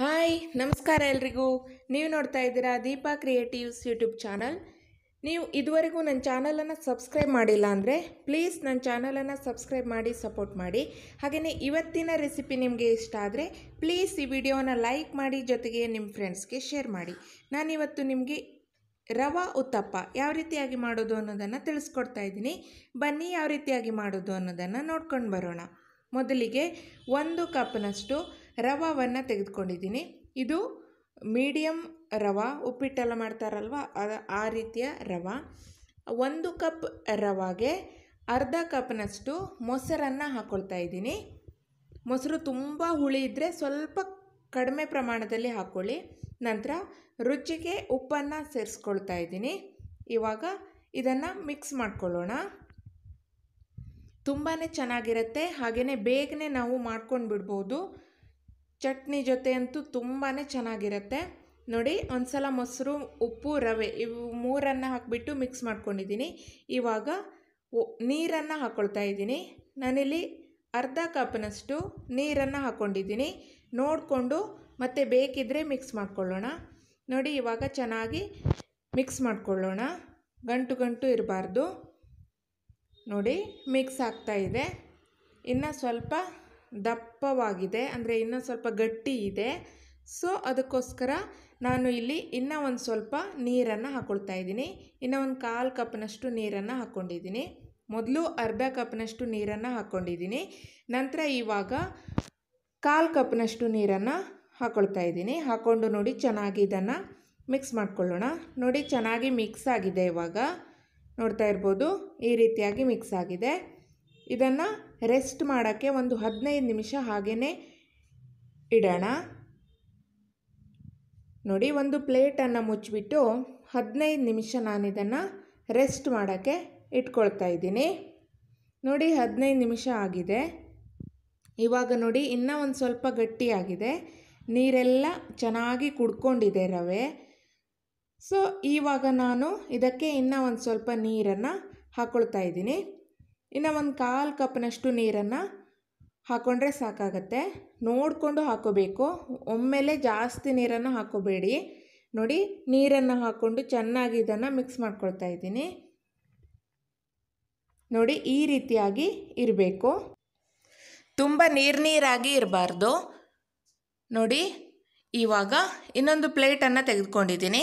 hi ನಮಸ್ಕಾರ ಎಲ್ರಿಗೂ ನೀವು ನೋಡ್ತಾ ಇದ್ದೀರಾ ದೀಪಾ ಕ್ರಿಯೇಟಿವ್ಸ್ ಯೂಟ್ಯೂಬ್ ಚಾನಲ್ ನೀವು ಇದುವರೆಗೂ ನನ್ನ ಚಾನಲನ್ನು ಸಬ್ಸ್ಕ್ರೈಬ್ ಮಾಡಿಲ್ಲ ಅಂದರೆ ಪ್ಲೀಸ್ ನನ್ನ ಚಾನಲನ್ನು ಸಬ್ಸ್ಕ್ರೈಬ್ ಮಾಡಿ ಸಪೋರ್ಟ್ ಮಾಡಿ ಹಾಗೆಯೇ ಇವತ್ತಿನ ರೆಸಿಪಿ ನಿಮಗೆ ಇಷ್ಟ ಆದರೆ ಪ್ಲೀಸ್ ಈ ವಿಡಿಯೋನ ಲೈಕ್ ಮಾಡಿ ಜೊತೆಗೆ ನಿಮ್ಮ ಫ್ರೆಂಡ್ಸ್ಗೆ ಶೇರ್ ಮಾಡಿ ನಾನಿವತ್ತು ನಿಮಗೆ ರವಾ ಉತ್ತಪ್ಪ ಯಾವ ರೀತಿಯಾಗಿ ಮಾಡೋದು ಅನ್ನೋದನ್ನು ತಿಳಿಸ್ಕೊಡ್ತಾ ಇದ್ದೀನಿ ಬನ್ನಿ ಯಾವ ರೀತಿಯಾಗಿ ಮಾಡೋದು ಅನ್ನೋದನ್ನು ನೋಡ್ಕೊಂಡು ಬರೋಣ ಮೊದಲಿಗೆ ಒಂದು ಕಪ್ನಷ್ಟು ರವವನ್ನು ತೆಗೆದುಕೊಂಡಿದ್ದೀನಿ ಇದು ಮೀಡಿಯಮ್ ರವ ಉಪ್ಪಿಟ್ಟೆಲ್ಲ ಮಾಡ್ತಾರಲ್ವ ಅದು ಆ ರೀತಿಯ ರವ ಒಂದು ಕಪ್ ರವಾಗೆ ಅರ್ಧ ಕಪ್ನಷ್ಟು ಮೊಸರನ್ನು ಹಾಕ್ಕೊಳ್ತಾ ಇದ್ದೀನಿ ಮೊಸರು ತುಂಬ ಹುಳಿ ಇದ್ದರೆ ಸ್ವಲ್ಪ ಕಡಿಮೆ ಪ್ರಮಾಣದಲ್ಲಿ ಹಾಕ್ಕೊಳ್ಳಿ ನಂತರ ರುಚಿಗೆ ಉಪ್ಪನ್ನು ಸೇರಿಸ್ಕೊಳ್ತಾ ಇದ್ದೀನಿ ಇವಾಗ ಇದನ್ನು ಮಿಕ್ಸ್ ಮಾಡ್ಕೊಳ್ಳೋಣ ತುಂಬಾ ಚೆನ್ನಾಗಿರುತ್ತೆ ಹಾಗೆಯೇ ಬೇಗನೆ ನಾವು ಮಾಡ್ಕೊಂಡು ಬಿಡ್ಬೋದು ಚಟ್ನಿ ಜೊತೆ ಅಂತೂ ತುಂಬಾ ಚೆನ್ನಾಗಿರುತ್ತೆ ನೋಡಿ ಒಂದು ಸಲ ಮೊಸರು ಉಪ್ಪು ರವೆ ಇವು ಮೂರನ್ನು ಹಾಕಿಬಿಟ್ಟು ಮಿಕ್ಸ್ ಮಾಡ್ಕೊಂಡಿದ್ದೀನಿ ಇವಾಗ ನೀರನ್ನು ಹಾಕ್ಕೊಳ್ತಾ ಇದ್ದೀನಿ ನಾನಿಲ್ಲಿ ಅರ್ಧ ಕಪ್ನಷ್ಟು ನೀರನ್ನು ಹಾಕ್ಕೊಂಡಿದ್ದೀನಿ ನೋಡಿಕೊಂಡು ಮತ್ತೆ ಬೇಕಿದ್ದರೆ ಮಿಕ್ಸ್ ಮಾಡ್ಕೊಳ್ಳೋಣ ನೋಡಿ ಇವಾಗ ಚೆನ್ನಾಗಿ ಮಿಕ್ಸ್ ಮಾಡ್ಕೊಳ್ಳೋಣ ಗಂಟು ಗಂಟು ಇರಬಾರ್ದು ನೋಡಿ ಮಿಕ್ಸ್ ಆಗ್ತಾಯಿದೆ ಇನ್ನು ಸ್ವಲ್ಪ ದಪ್ಪವಾಗಿದೆ ಅಂದರೆ ಇನ್ನೂ ಸ್ವಲ್ಪ ಗಟ್ಟಿ ಇದೆ ಸೊ ಅದಕ್ಕೋಸ್ಕರ ನಾನು ಇಲ್ಲಿ ಇನ್ನೂ ಒಂದು ಸ್ವಲ್ಪ ನೀರನ್ನು ಹಾಕ್ಕೊಳ್ತಾ ಇದ್ದೀನಿ ಇನ್ನೂ ಒಂದು ಕಾಲು ಕಪ್ನಷ್ಟು ನೀರನ್ನು ಹಾಕ್ಕೊಂಡಿದ್ದೀನಿ ಮೊದಲು ಅರ್ಧ ಕಪ್ನಷ್ಟು ನೀರನ್ನು ಹಾಕ್ಕೊಂಡಿದ್ದೀನಿ ನಂತರ ಇವಾಗ ಕಾಲು ಕಪ್ನಷ್ಟು ನೀರನ್ನು ಹಾಕ್ಕೊಳ್ತಾ ಇದ್ದೀನಿ ಹಾಕ್ಕೊಂಡು ನೋಡಿ ಚೆನ್ನಾಗಿ ಇದನ್ನು ಮಿಕ್ಸ್ ಮಾಡ್ಕೊಳ್ಳೋಣ ನೋಡಿ ಚೆನ್ನಾಗಿ ಮಿಕ್ಸ್ ಆಗಿದೆ ಇವಾಗ ನೋಡ್ತಾ ಇರ್ಬೋದು ಈ ರೀತಿಯಾಗಿ ಮಿಕ್ಸ್ ಆಗಿದೆ ಇದನ್ನು ರೆಸ್ಟ್ ಮಾಡೋಕ್ಕೆ ಒಂದು ಹದಿನೈದು ನಿಮಿಷ ಹಾಗೆಯೇ ಇಡೋಣ ನೋಡಿ ಒಂದು ಪ್ಲೇಟನ್ನು ಮುಚ್ಚಿಬಿಟ್ಟು ಹದಿನೈದು ನಿಮಿಷ ನಾನಿದನ್ನು ರೆಸ್ಟ್ ಮಾಡೋಕ್ಕೆ ಇಟ್ಕೊಳ್ತಾ ಇದ್ದೀನಿ ನೋಡಿ ಹದಿನೈದು ನಿಮಿಷ ಆಗಿದೆ ಇವಾಗ ನೋಡಿ ಇನ್ನೂ ಒಂದು ಸ್ವಲ್ಪ ಗಟ್ಟಿಯಾಗಿದೆ ನೀರೆಲ್ಲ ಚೆನ್ನಾಗಿ ಕುಡ್ಕೊಂಡಿದೆ ರವೆ ಸೊ ಇವಾಗ ನಾನು ಇದಕ್ಕೆ ಇನ್ನೂ ಒಂದು ಸ್ವಲ್ಪ ನೀರನ್ನು ಹಾಕ್ಕೊಳ್ತಾ ಇದ್ದೀನಿ ಇನ್ನು ಒಂದು ಕಾಲು ಕಪ್ನಷ್ಟು ನೀರನ್ನು ಹಾಕ್ಕೊಂಡ್ರೆ ಸಾಕಾಗತ್ತೆ ನೋಡಿಕೊಂಡು ಹಾಕೋಬೇಕು ಒಮ್ಮೆಲೆ ಜಾಸ್ತಿ ನೀರನ್ನು ಹಾಕೋಬೇಡಿ ನೋಡಿ ನೀರನ್ನು ಹಾಕ್ಕೊಂಡು ಚೆನ್ನಾಗಿ ಇದನ್ನು ಮಿಕ್ಸ್ ಮಾಡ್ಕೊಳ್ತಾ ಇದ್ದೀನಿ ನೋಡಿ ಈ ರೀತಿಯಾಗಿ ಇರಬೇಕು ತುಂಬ ನೀರು ನೀರಾಗಿ ಇರಬಾರ್ದು ನೋಡಿ ಇವಾಗ ಇನ್ನೊಂದು ಪ್ಲೇಟನ್ನು ತೆಗೆದುಕೊಂಡಿದ್ದೀನಿ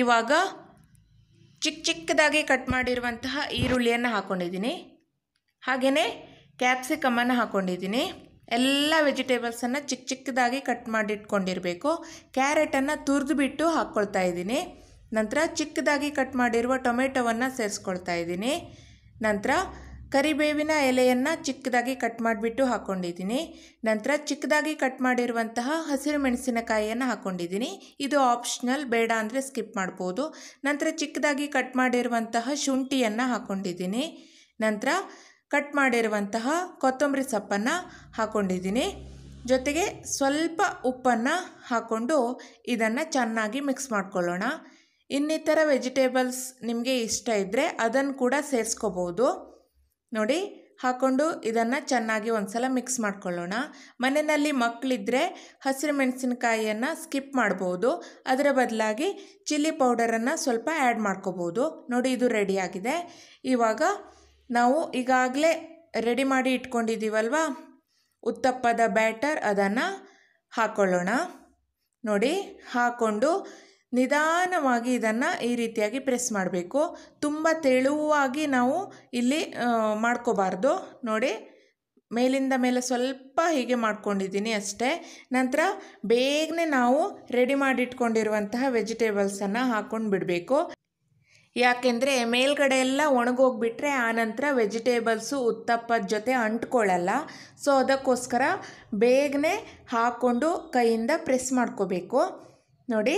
ಇವಾಗ ಚಿಕ್ಕ ಚಿಕ್ಕದಾಗಿ ಕಟ್ ಮಾಡಿರುವಂತಹ ಈರುಳ್ಳಿಯನ್ನು ಹಾಕ್ಕೊಂಡಿದ್ದೀನಿ ಹಾಗೆಯೇ ಕ್ಯಾಪ್ಸಿಕಮನ್ನು ಹಾಕ್ಕೊಂಡಿದ್ದೀನಿ ಎಲ್ಲ ವೆಜಿಟೇಬಲ್ಸನ್ನು ಚಿಕ್ಕ ಚಿಕ್ಕದಾಗಿ ಕಟ್ ಮಾಡಿಟ್ಕೊಂಡಿರಬೇಕು ಕ್ಯಾರೆಟನ್ನು ತುರಿದು ಬಿಟ್ಟು ಹಾಕ್ಕೊಳ್ತಾ ಇದ್ದೀನಿ ನಂತರ ಚಿಕ್ಕದಾಗಿ ಕಟ್ ಮಾಡಿರುವ ಟೊಮೆಟೊವನ್ನು ಸೇರಿಸ್ಕೊಳ್ತಾ ಇದ್ದೀನಿ ನಂತರ ಕರಿಬೇವಿನ ಎಲೆಯನ್ನು ಚಿಕ್ಕದಾಗಿ ಕಟ್ ಮಾಡಿಬಿಟ್ಟು ಹಾಕ್ಕೊಂಡಿದ್ದೀನಿ ನಂತರ ಚಿಕ್ಕದಾಗಿ ಕಟ್ ಮಾಡಿರುವಂತಹ ಹಸಿರು ಮೆಣಸಿನಕಾಯಿಯನ್ನು ಹಾಕ್ಕೊಂಡಿದ್ದೀನಿ ಇದು ಆಪ್ಷನಲ್ ಬೇಡ ಅಂದರೆ ಸ್ಕಿಪ್ ಮಾಡ್ಬೋದು ನಂತರ ಚಿಕ್ಕದಾಗಿ ಕಟ್ ಮಾಡಿರುವಂತಹ ಶುಂಠಿಯನ್ನು ಹಾಕ್ಕೊಂಡಿದ್ದೀನಿ ನಂತರ ಕಟ್ ಮಾಡಿರುವಂತಹ ಕೊತ್ತಂಬರಿ ಸೊಪ್ಪನ್ನು ಹಾಕ್ಕೊಂಡಿದ್ದೀನಿ ಜೊತೆಗೆ ಸ್ವಲ್ಪ ಉಪ್ಪನ್ನು ಹಾಕ್ಕೊಂಡು ಇದನ್ನು ಚೆನ್ನಾಗಿ ಮಿಕ್ಸ್ ಮಾಡ್ಕೊಳ್ಳೋಣ ಇನ್ನಿತರ ವೆಜಿಟೇಬಲ್ಸ್ ನಿಮಗೆ ಇಷ್ಟ ಇದ್ದರೆ ಅದನ್ನು ಕೂಡ ಸೇರಿಸ್ಕೋಬೋದು ನೋಡಿ ಹಾಕ್ಕೊಂಡು ಇದನ್ನು ಚೆನ್ನಾಗಿ ಒಂದು ಸಲ ಮಿಕ್ಸ್ ಮಾಡ್ಕೊಳ್ಳೋಣ ಮನೆಯಲ್ಲಿ ಮಕ್ಕಳಿದ್ದರೆ ಹಸಿರು ಮೆಣಸಿನಕಾಯಿಯನ್ನು ಸ್ಕಿಪ್ ಮಾಡ್ಬೋದು ಅದರ ಬದಲಾಗಿ ಚಿಲ್ಲಿ ಪೌಡರನ್ನು ಸ್ವಲ್ಪ ಆ್ಯಡ್ ಮಾಡ್ಕೋಬೋದು ನೋಡಿ ಇದು ರೆಡಿಯಾಗಿದೆ ಇವಾಗ ನಾವು ಈಗಾಗಲೇ ರೆಡಿ ಮಾಡಿ ಇಟ್ಕೊಂಡಿದ್ದೀವಲ್ವಾ ಉತ್ತಪ್ಪದ ಬ್ಯಾಟರ್ ಅದನ್ನು ಹಾಕ್ಕೊಳ್ಳೋಣ ನೋಡಿ ಹಾಕ್ಕೊಂಡು ನಿಧಾನವಾಗಿ ಇದನ್ನು ಈ ರೀತಿಯಾಗಿ ಪ್ರೆಸ್ ಮಾಡಬೇಕು ತುಂಬ ತೆಳುವಾಗಿ ನಾವು ಇಲ್ಲಿ ಮಾಡ್ಕೋಬಾರ್ದು ನೋಡಿ ಮೇಲಿಂದ ಮೇಲೆ ಸ್ವಲ್ಪ ಹೀಗೆ ಮಾಡ್ಕೊಂಡಿದ್ದೀನಿ ಅಷ್ಟೇ ನಂತರ ಬೇಗನೆ ನಾವು ರೆಡಿ ಮಾಡಿಟ್ಕೊಂಡಿರುವಂತಹ ವೆಜಿಟೇಬಲ್ಸನ್ನು ಹಾಕ್ಕೊಂಡು ಬಿಡಬೇಕು ಯಾಕೆಂದರೆ ಮೇಲ್ಗಡೆ ಎಲ್ಲ ಒಣಗೋಗ್ಬಿಟ್ರೆ ಆನಂತರ ವೆಜಿಟೇಬಲ್ಸು ಉತ್ತಪ್ಪದ ಜೊತೆ ಅಂಟ್ಕೊಳ್ಳಲ್ಲ ಸೊ ಅದಕ್ಕೋಸ್ಕರ ಬೇಗನೆ ಹಾಕ್ಕೊಂಡು ಕೈಯಿಂದ ಪ್ರೆಸ್ ಮಾಡ್ಕೋಬೇಕು ನೋಡಿ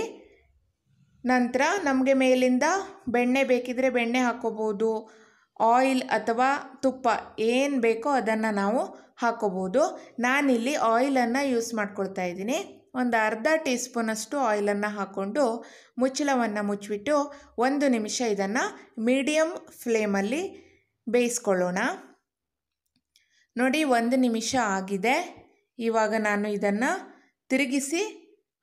ನಂತರ ನಮಗೆ ಮೇಲಿಂದ ಬೆಣ್ಣೆ ಬೇಕಿದ್ರೆ ಬೆಣ್ಣೆ ಹಾಕೋಬೋದು ಆಯಿಲ್ ಅಥವಾ ತುಪ್ಪ ಏನು ಬೇಕೋ ಅದನ್ನು ನಾವು ಹಾಕೋಬೋದು ನಾನಿಲ್ಲಿ ಆಯಿಲನ್ನು ಯೂಸ್ ಮಾಡ್ಕೊಳ್ತಾ ಇದ್ದೀನಿ ಒಂದು ಅರ್ಧ ಟೀ ಸ್ಪೂನಷ್ಟು ಆಯಿಲನ್ನು ಹಾಕ್ಕೊಂಡು ಮುಚ್ಚಳವನ್ನು ಮುಚ್ಚಿಬಿಟ್ಟು ಒಂದು ನಿಮಿಷ ಇದನ್ನು ಮೀಡಿಯಮ್ ಫ್ಲೇಮಲ್ಲಿ ಬೇಯಿಸ್ಕೊಳ್ಳೋಣ ನೋಡಿ ಒಂದು ನಿಮಿಷ ಆಗಿದೆ ಇವಾಗ ನಾನು ಇದನ್ನು ತಿರುಗಿಸಿ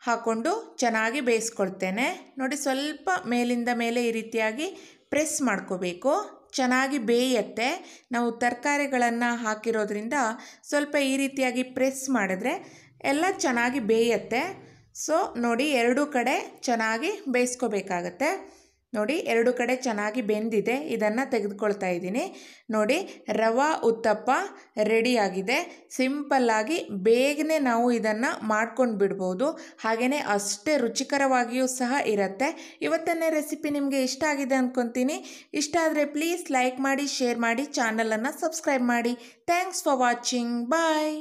ಹಾಕ್ಕೊಂಡು ಚೆನ್ನಾಗಿ ಬೇಯಿಸ್ಕೊಳ್ತೇನೆ ನೋಡಿ ಸ್ವಲ್ಪ ಮೇಲಿಂದ ಮೇಲೆ ಈ ರೀತಿಯಾಗಿ ಪ್ರೆಸ್ ಮಾಡ್ಕೋಬೇಕು ಚೆನ್ನಾಗಿ ಬೇಯತ್ತೆ ನಾವು ತರಕಾರಿಗಳನ್ನು ಹಾಕಿರೋದ್ರಿಂದ ಸ್ವಲ್ಪ ಈ ರೀತಿಯಾಗಿ ಪ್ರೆಸ್ ಮಾಡಿದ್ರೆ ಎಲ್ಲ ಚೆನ್ನಾಗಿ ಬೇಯತ್ತೆ ಸೊ ನೋಡಿ ಎರಡು ಕಡೆ ಚೆನ್ನಾಗಿ ಬೇಯಿಸ್ಕೋಬೇಕಾಗತ್ತೆ ನೋಡಿ ಎರಡು ಕಡೆ ಚೆನ್ನಾಗಿ ಬೆಂದಿದೆ ಇದನ್ನು ತೆಗೆದುಕೊಳ್ತಾ ಇದ್ದೀನಿ ನೋಡಿ ರವಾ ಉತ್ತಪ್ಪ ರೆಡಿಯಾಗಿದೆ ಸಿಂಪಲ್ಲಾಗಿ ಬೇಗನೆ ನಾವು ಇದನ್ನು ಮಾಡ್ಕೊಂಡು ಬಿಡ್ಬೋದು ಹಾಗೆಯೇ ಅಷ್ಟೇ ರುಚಿಕರವಾಗಿಯೂ ಸಹ ಇರುತ್ತೆ ಇವತ್ತನ್ನೇ ರೆಸಿಪಿ ನಿಮಗೆ ಇಷ್ಟ ಆಗಿದೆ ಅಂದ್ಕೊತೀನಿ ಇಷ್ಟ ಆದರೆ ಪ್ಲೀಸ್ ಲೈಕ್ ಮಾಡಿ ಶೇರ್ ಮಾಡಿ ಚಾನಲನ್ನು ಸಬ್ಸ್ಕ್ರೈಬ್ ಮಾಡಿ ಥ್ಯಾಂಕ್ಸ್ ಫಾರ್ ವಾಚಿಂಗ್ ಬಾಯ್